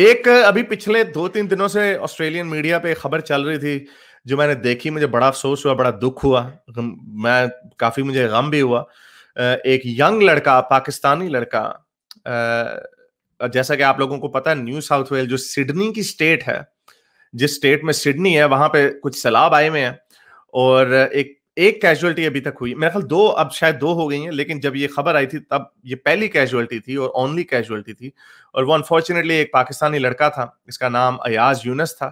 एक अभी पिछले दो तीन दिनों से ऑस्ट्रेलियन मीडिया पे खबर चल रही थी जो मैंने देखी मुझे बड़ा अफसोस हुआ बड़ा दुख हुआ मैं काफी मुझे गम भी हुआ एक यंग लड़का पाकिस्तानी लड़का जैसा कि आप लोगों को पता है न्यू साउथ वेल जो सिडनी की स्टेट है जिस स्टेट में सिडनी है वहां पे कुछ सैलाब आए हुए हैं और एक एक कैजुअलिटी अभी तक हुई मेरा ख्याल दो अब शायद दो हो गई हैं लेकिन जब ये खबर आई थी तब ये पहली कैजुअलिटी थी और ओनली कैजुअलिटी थी और वो अनफॉर्चुनेटली एक पाकिस्तानी लड़का था इसका नाम अयाज यूनस था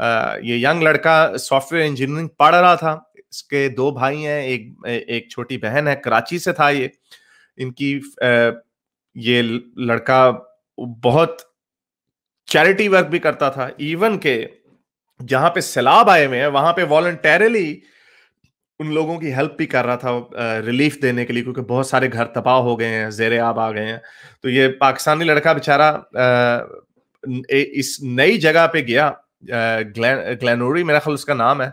आ, ये यंग लड़का सॉफ्टवेयर इंजीनियरिंग पढ़ रहा था इसके दो भाई हैं एक एक छोटी बहन है कराची से था ये इनकी आ, ये लड़का बहुत चैरिटी वर्क भी करता था इवन के जहाँ पे सैलाब आए हुए हैं वहाँ पे वॉल्टरली उन लोगों की हेल्प भी कर रहा था रिलीफ देने के लिए क्योंकि बहुत सारे घर तबाह हो गए हैं जेरे आब आ गए हैं तो ये पाकिस्तानी लड़का बेचारा इस नई जगह पे गया ग्लैनोरी मेरा ख्याल उसका नाम है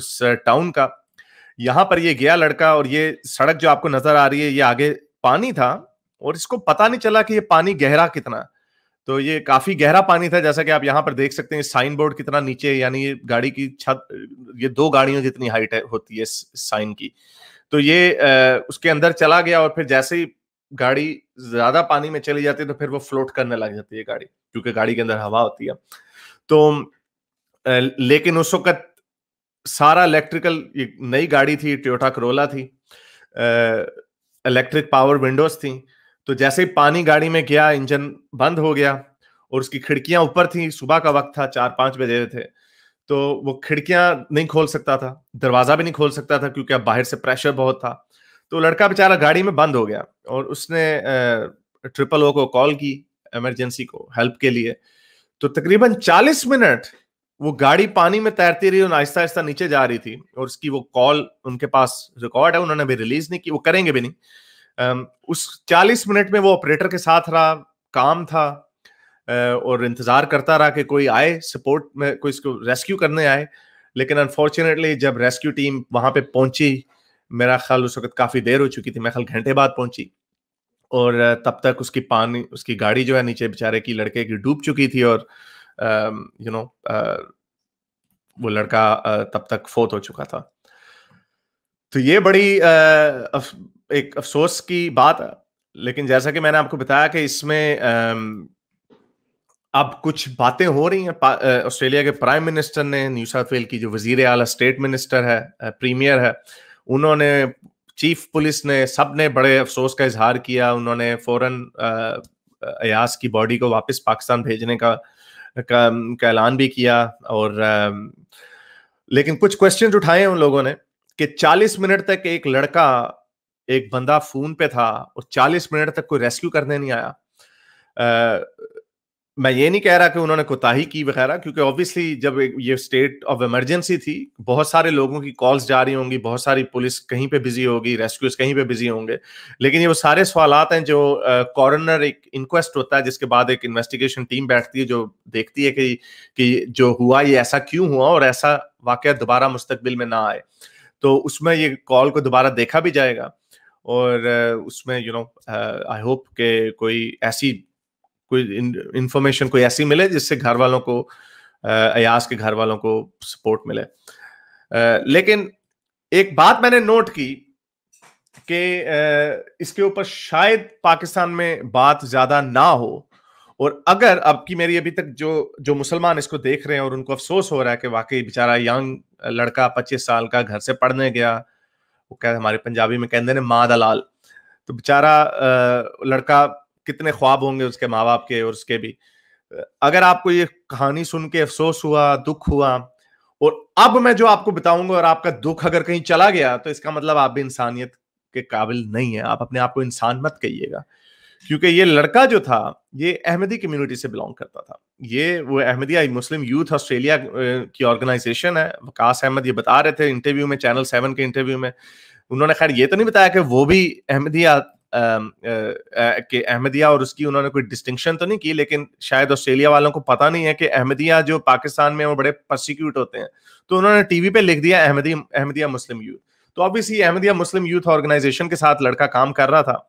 उस टाउन का यहाँ पर ये गया लड़का और ये सड़क जो आपको नजर आ रही है ये आगे पानी था और इसको पता नहीं चला कि ये पानी गहरा कितना है तो ये काफी गहरा पानी था जैसा कि आप यहाँ पर देख सकते हैं साइन बोर्ड कितना नीचे यानी ये गाड़ी की छत ये दो गाड़ियों जितनी हाइट है होती है साइन की तो ये आ, उसके अंदर चला गया और फिर जैसे ही गाड़ी ज्यादा पानी में चली जाती है तो फिर वो फ्लोट करने लग जाती है गाड़ी क्योंकि गाड़ी के अंदर हवा होती है तो आ, लेकिन उस वक्त सारा इलेक्ट्रिकल नई गाड़ी थी टोटा करोला थी इलेक्ट्रिक पावर विंडोज थी तो जैसे ही पानी गाड़ी में गया इंजन बंद हो गया और उसकी खिड़कियां ऊपर थी सुबह का वक्त था चार पांच बजे थे तो वो खिड़कियां नहीं खोल सकता था दरवाजा भी नहीं खोल सकता था क्योंकि अब बाहर से प्रेशर बहुत था तो लड़का बेचारा गाड़ी में बंद हो गया और उसने ट्रिपल ओ को कॉल की इमरजेंसी को हेल्प के लिए तो तकरीबन 40 मिनट वो गाड़ी पानी में तैरती रही और आहिस्ता आहिस्ता नीचे जा रही थी और उसकी वो कॉल उनके पास रिकॉर्ड है उन्होंने अभी रिलीज नहीं की वो करेंगे भी नहीं उस 40 मिनट में वो ऑपरेटर के साथ रहा काम था और इंतजार करता रहा कि कोई आए सपोर्ट में कोई इसको रेस्क्यू करने आए लेकिन अनफॉर्चुनेटली जब रेस्क्यू टीम वहां पे पहुंची मेरा ख्याल उस वक्त काफी देर हो चुकी थी मेरा ख्याल घंटे बाद पहुंची और तब तक उसकी पानी उसकी गाड़ी जो है नीचे बेचारे की लड़के की डूब चुकी थी और यू नो वो लड़का तब तक फोत हो चुका था तो ये बड़ी एक अफसोस की बात है लेकिन जैसा कि मैंने आपको बताया कि इसमें अब कुछ बातें हो रही हैं ऑस्ट्रेलिया के प्राइम मिनिस्टर ने न्यू साउथ वेल की जो वजीर आला स्टेट मिनिस्टर है प्रीमियर है उन्होंने चीफ पुलिस ने सब ने बड़े अफसोस का इजहार किया उन्होंने फौरन अयास की बॉडी को वापस पाकिस्तान भेजने का का, का ऐलान भी किया और आ, लेकिन कुछ क्वेश्चन उठाए उन लोगों ने कि 40 मिनट तक एक लड़का एक बंदा फोन पे था और 40 मिनट तक कोई रेस्क्यू करने नहीं आया आ, मैं ये नहीं कह रहा कि उन्होंने कोताही की वगैरह क्योंकि ऑब्वियसली जब ये स्टेट ऑफ इमरजेंसी थी बहुत सारे लोगों की कॉल्स जा रही होंगी बहुत सारी पुलिस कहीं पे बिजी होगी रेस्क्यूज कहीं पे बिजी होंगे लेकिन ये वो सारे सवाल हैं जो कॉर्नर एक इंक्वेस्ट होता है जिसके बाद एक इन्वेस्टिगेशन टीम बैठती है जो देखती है कि कि जो हुआ ये ऐसा क्यों हुआ और ऐसा वाक्य दोबारा मुस्तबिल में ना आए तो उसमें ये कॉल को दोबारा देखा भी जाएगा और उसमें यू नो आई होप के कोई ऐसी कोई इंफॉर्मेशन कोई ऐसी मिले जिससे घर वालों को अयास के घर वालों को सपोर्ट मिले लेकिन एक बात मैंने नोट की कि इसके ऊपर शायद पाकिस्तान में बात ज्यादा ना हो और अगर आपकी मेरी अभी तक जो जो मुसलमान इसको देख रहे हैं और उनको अफसोस हो रहा है कि वाकई बेचारा यंग लड़का पच्चीस साल का घर से पढ़ने गया वो कह हमारे पंजाबी में कहते हैं माँ दलाल तो बेचारा लड़का कितने ख्वाब होंगे उसके माँ बाप के और उसके भी अगर आपको ये कहानी सुन के अफसोस हुआ दुख हुआ और अब मैं जो आपको बताऊंगा और आपका दुख अगर कहीं चला गया तो इसका मतलब आप भी इंसानियत के काबिल नहीं है आप अपने आप को इंसान मत कहिएगा क्योंकि ये लड़का जो था ये अहमदी कम्युनिटी से बिलोंग करता था ये वो अहमदिया मुस्लिम यूथ ऑस्ट्रेलिया की ऑर्गेनाइजेशन है वकास अहमद ये बता रहे थे इंटरव्यू में चैनल सेवन के इंटरव्यू में उन्होंने खैर ये तो नहीं बताया कि वो भी अहमदिया के अहमदिया और उसकी उन्होंने कोई डिस्टिंक्शन तो नहीं की लेकिन शायद ऑस्ट्रेलिया वालों को पता नहीं है कि अहमदिया जो पाकिस्तान में वो बड़े प्रोसिक्यूट होते हैं तो उन्होंने टीवी पे लिख दिया अहमदी अहमदिया मुस्लिम यूथ तो ऑब्वियसली अहमदिया मुस्लिम यूथ ऑर्गेनाइजेशन के साथ लड़का काम कर रहा था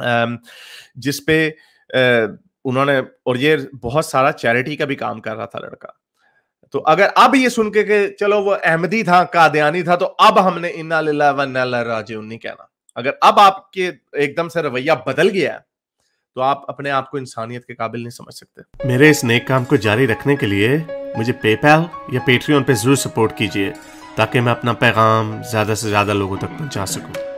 जिसपे उन्होंने और ये बहुत सारा चैरिटी का भी काम कर रहा था लड़का तो अगर अब ये सुन के चलो वो अहमदी था कादयानी था तो अब हमने इन्ना नहीं कहना अगर अब आपके एकदम से रवैया बदल गया तो आप अपने आप को इंसानियत के काबिल नहीं समझ सकते मेरे इस नेक काम को जारी रखने के लिए मुझे पेपैल या पेट्रियन पे जरूर सपोर्ट कीजिए ताकि मैं अपना पैगाम ज्यादा से ज्यादा लोगों तक पहुंचा सकूं